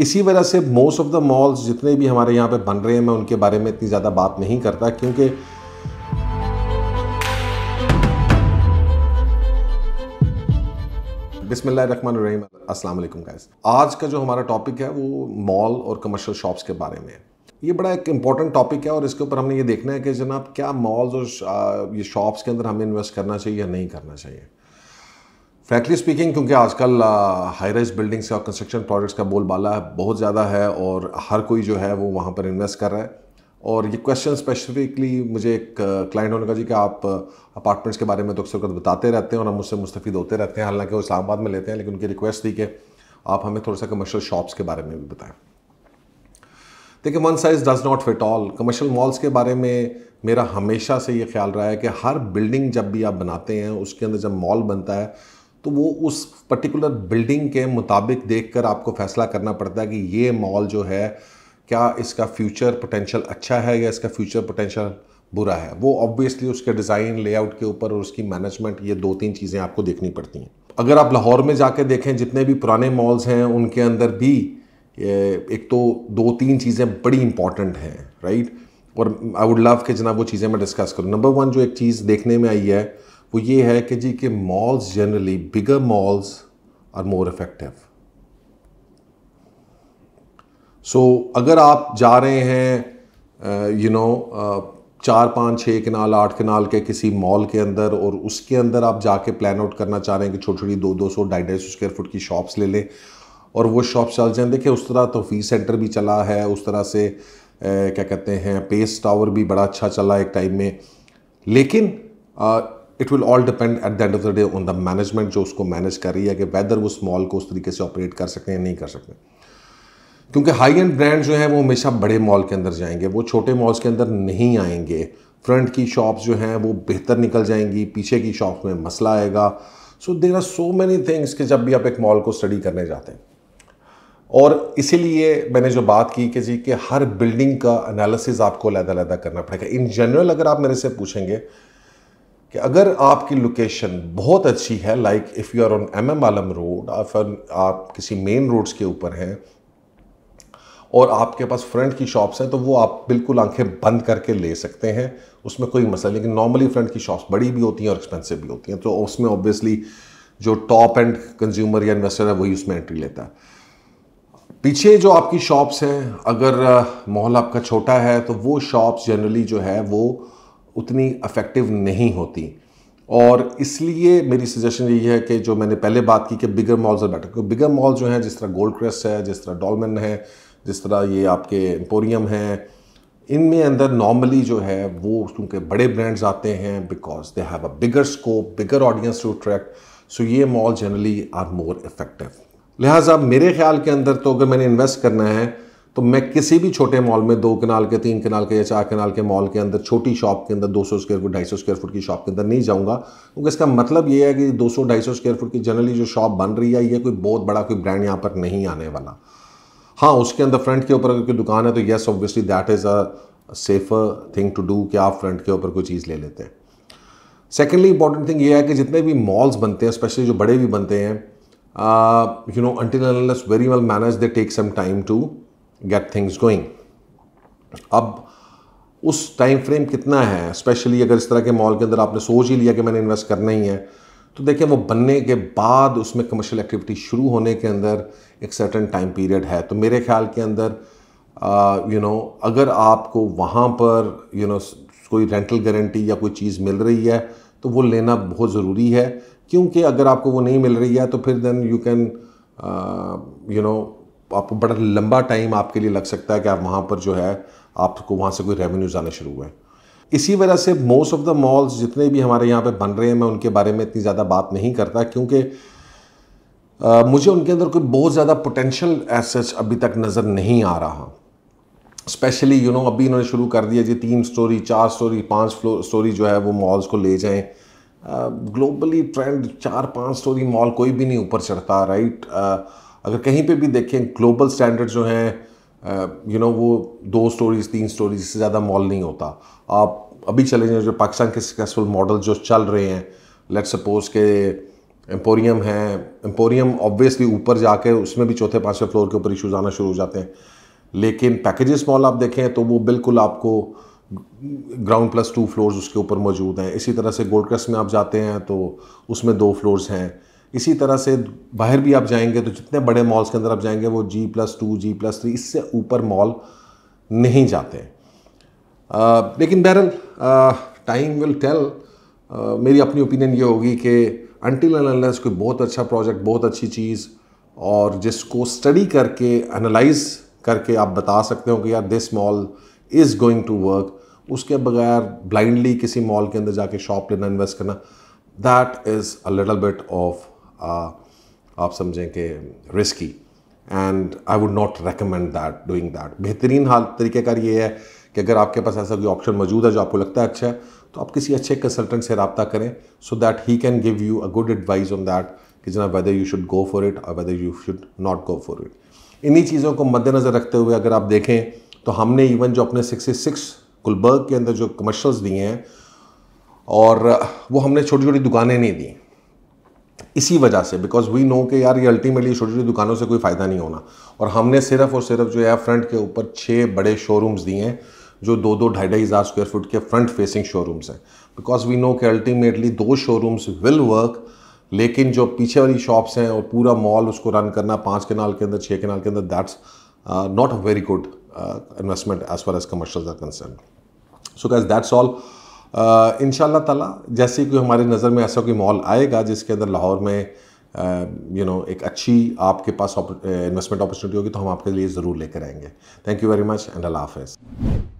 इसी वजह से मोस्ट ऑफ द मॉल्स जितने भी हमारे यहाँ पे बन रहे हैं मैं उनके बारे में इतनी ज़्यादा बात नहीं करता क्योंकि अस्सलाम वालेकुम गाइस आज का जो हमारा टॉपिक है वो मॉल और कमर्शियल शॉप्स के बारे में है ये बड़ा एक इंपॉर्टेंट टॉपिक है और इसके ऊपर हमने ये देखना है कि जनाब क्या मॉल्स और ये शॉप्स के अंदर हमें इन्वेस्ट करना चाहिए या नहीं करना चाहिए फ्रैंकली स्पीकिंग क्योंकि आजकल हाई राइज बिल्डिंग्स का कंस्ट्रक्शन प्रोजेक्ट्स का बोलबाला बहुत ज़्यादा है और हर कोई जो है वो वहाँ पर इन्वेस्ट कर रहा है और ये क्वेश्चन स्पेसिफिकली मुझे एक क्लाइंट होने का जी कि आप अपार्टमेंट्स के बारे में तो अक्सर बताते रहते हैं और हम उससे मुस्तफ़ होते रहते हैं हालांकि वो इस्लामाबाद में लेते हैं लेकिन उनकी रिक्वेस्ट थी कि आप हमें थोड़ा सा कमर्शियल शॉप्स के बारे में भी बताएं देखिए one size does not fit all commercial malls के बारे में मेरा हमेशा से ये ख्याल रहा है कि हर बिल्डिंग जब भी आप बनाते हैं उसके अंदर जब मॉल बनता है तो वो उस पर्टिकुलर बिल्डिंग के मुताबिक देखकर आपको फ़ैसला करना पड़ता है कि ये मॉल जो है क्या इसका फ्यूचर पोटेंशियल अच्छा है या इसका फ्यूचर पोटेंशियल बुरा है वो ऑब्वियसली उसके डिज़ाइन लेआउट के ऊपर और उसकी मैनेजमेंट ये दो तीन चीज़ें आपको देखनी पड़ती हैं अगर आप लाहौर में जाके देखें जितने भी पुराने मॉल्स हैं उनके अंदर भी एक तो दो तीन चीज़ें बड़ी इंपॉर्टेंट हैं राइट और आई वुड लव कि जनाब वो चीज़ें मैं डिस्कस करूँ नंबर वन जो एक चीज़ देखने में आई है वो ये है कि जी के malls generally bigger malls are more effective so अगर आप जा रहे हैं यू नो चार पाँच छः कनाल आठ कनाल के किसी मॉल के अंदर और उसके अंदर आप जाके प्लान आउट करना चाह रहे हैं कि छोटी छोटी दो दो सौ ढाई ढाई सौ स्क्वेयर फुट की शॉप्स ले लें और वो शॉप्स चल जाएँ देखिए उस तरह तो फी सेंटर भी चला है उस तरह से ए, क्या कहते हैं पेस टावर भी बड़ा अच्छा चला एक टाइम में लेकिन uh, it will all depend at the end of the day on the management जो उसको मैनेज कर रही है कि वेदर वो स्मॉल को उस तरीके से ऑपरेट कर सकते हैं या नहीं कर सकते क्योंकि हाई एंड ब्रांड जो है वो हमेशा बड़े मॉल के अंदर जाएंगे वो छोटे मॉल्स के अंदर नहीं आएंगे फ्रंट की शॉप्स जो हैं वो बेहतर निकल जाएंगी पीछे की शॉप में मसला आएगा so there are so many things कि जब भी आप एक मॉल को स्टडी करने जाते हैं और इसीलिए मैंने जो बात की कि जी कि हर बिल्डिंग का एनालिसिस आपको अलग अलग करना पड़ेगा इन जनरल अगर आप मेरे से पूछेंगे कि अगर आपकी लोकेशन बहुत अच्छी है like if you are on M M Alam road आप किसी मेन रोड्स के ऊपर हैं और आपके पास फ्रंट की शॉप्स हैं तो वो आप बिल्कुल आंखें बंद करके ले सकते हैं उसमें कोई मसला लेकिन नॉर्मली फ्रंट की शॉप्स बड़ी भी होती हैं और एक्सपेंसिव भी होती हैं तो उसमें ऑब्वियसली जो टॉप एंड कंज्यूमर या इन्वेस्टर है वही उसमें एंट्री लेता है पीछे जो आपकी शॉप्स हैं अगर माहौल आपका छोटा है तो वो शॉप्स जनरली जो है वो उतनी अफेक्टिव नहीं होती और इसलिए मेरी सजेशन यही है कि जो मैंने पहले बात की कि बिगर मॉल्स और बेटर क्योंकि बिगर मॉल जो हैं जिस तरह गोल्ड क्रेस्ट है जिस तरह डॉलमन है जिस तरह ये आपके एम्पोरियम हैं इनमें अंदर नॉर्मली जो है वो क्योंकि बड़े ब्रांड्स आते हैं because they have a bigger scope bigger audience to attract so ये mall generally are more effective लिहाजा मेरे ख्याल के अंदर तो अगर मैंने इन्वेस्ट करना है तो मैं किसी भी छोटे मॉल में दो किनाल के तीन किनाल के या चार किनाल के मॉल के अंदर छोटी शॉप के अंदर 200 स्क्वायर फुट 250 स्क्वायर फुट की शॉप के अंदर नहीं जाऊंगा क्योंकि इसका मतलब ये है कि 200 250 स्क्वायर फुट की जनरली जो शॉप बन रही है ये कोई बहुत बड़ा कोई ब्रांड यहाँ पर नहीं आने वाला हाँ उसके अंदर फ्रंट के ऊपर अगर कोई दुकान है तो yes obviously that is a safer thing to do कि आप फ्रंट के ऊपर कोई चीज़ ले लेते हैं सेकेंडली इंपॉर्टेंट थिंग ये है कि जितने भी मॉल्स बनते हैं स्पेशली जो बड़े भी बनते हैं you know until very well manage they take some time to get things going अब उस टाइम फ्रेम कितना है स्पेशली अगर इस तरह के मॉल के अंदर आपने सोच ही लिया कि मैंने इन्वेस्ट करना ही है तो देखिए वो बनने के बाद उसमें कमर्शियल एक्टिविटी शुरू होने के अंदर एक सर्टन टाइम पीरियड है तो मेरे ख्याल के अंदर यू नो अगर आपको वहाँ पर यू नो कोई रेंटल गारंटी या कोई चीज़ मिल रही है तो वो लेना बहुत ज़रूरी है क्योंकि अगर आपको वो नहीं मिल रही है तो फिर then you can you know आपको बड़ा लंबा टाइम आपके लिए लग सकता है कि आप वहाँ पर जो है आपको वहाँ से कोई रेवेन्यूज़ आने शुरू हुए इसी वजह से मोस्ट ऑफ द मॉल्स जितने भी हमारे यहाँ पे बन रहे हैं मैं उनके बारे में इतनी ज़्यादा बात नहीं करता क्योंकि मुझे उनके अंदर कोई बहुत ज़्यादा पोटेंशियल एसेस अभी तक नज़र नहीं आ रहा स्पेशली यू नो अभी इन्होंने शुरू कर दिया जी तीन स्टोरी चार स्टोरी पाँच स्टोरी जो है वो मॉल्स को ले जाएँ ग्लोबली ट्रेंड चार पाँच स्टोरी मॉल कोई भी नहीं ऊपर चढ़ता राइट right? uh, अगर कहीं पे भी देखें ग्लोबल स्टैंडर्ड जो हैं यू नो वो दो स्टोरीज तीन स्टोरीज से ज़्यादा मॉल नहीं होता आप अभी चले जाए जो पाकिस्तान के सक्सेसफुल मॉडल जो चल रहे हैं लेट सपोज के एम्पोरियम है एम्पोरियम ऑब्वियसली ऊपर जाके उसमें भी चौथे पाँचवें फ्लोर के ऊपर इशूज़ आना शुरू हो जाते हैं लेकिन पैकेजेस मॉल आप देखें तो वो बिल्कुल आपको ग्राउंड प्लस टू फ्लोर्स उसके ऊपर मौजूद हैं इसी तरह से गोल्ड क्रस्ट में आप जाते हैं तो उसमें दो फ्लोर्स हैं इसी तरह से बाहर भी आप जाएंगे तो जितने बड़े मॉल्स के अंदर आप जाएंगे वो G plus two G plus three इससे ऊपर मॉल नहीं जाते आ, लेकिन बहरल टाइम विल टेल मेरी अपनी ओपिनियन ये होगी कि अनटिल एनालिस कोई बहुत अच्छा प्रोजेक्ट बहुत अच्छी चीज़ और जिसको स्टडी करके एनालाइज करके आप बता सकते हो कि यार this mall is going to work उसके बगैर ब्लाइंडली किसी मॉल के अंदर जाके शॉप लेना इन्वेस्ट करना that is a little bit of आप समझें कि risky and I would not recommend that doing that बेहतरीन हाल तरीक़ेकार ये है कि अगर आपके पास ऐसा कोई ऑप्शन मौजूद है जो आपको लगता है अच्छा है तो आप किसी अच्छे कंसल्टेंट से रबता करें so that he can give you a good advice on that कि जना whether you should go for it और whether you should not go for it इन्हीं चीज़ों को मद्देनज़र रखते हुए अगर आप देखें तो हमने इवन जो अपने सिक्सटी सिक्स गुलबर्ग के अंदर जो कमर्शल्स दिए हैं और वो हमने छोटी छोटी दुकानें नहीं दी इसी वजह से बिकॉज वी नो कि यार ये अल्टीमेटली छोटी छोटी दुकानों से कोई फ़ायदा नहीं होना और हमने सिर्फ और सिर्फ जो है फ्रंट के ऊपर छः बड़े शोरूम्स दिए हैं जो दो दो ढाई ढाई हज़ार स्क्वायर फुट के फ्रंट फेसिंग शोरूम्स हैं बिकॉज वी नो कि अल्टीमेटली दो शोरूम्स विल वर्क लेकिन जो पीछे वाली शॉप्स हैं और पूरा मॉल उसको रन करना पाँच केनाल के अंदर छः केनाल के अंदर that's not a very good investment as far as commercial concern so cause that's all इन ताला जैसे कि हमारी नज़र में ऐसा कोई मॉल आएगा जिसके अंदर लाहौर में यू नो एक अच्छी आपके पास इन्वेस्टमेंट अपॉर्चुनिटी होगी तो हम आपके लिए ज़रूर लेकर आएंगे thank you very much and अल्लाह हाफ़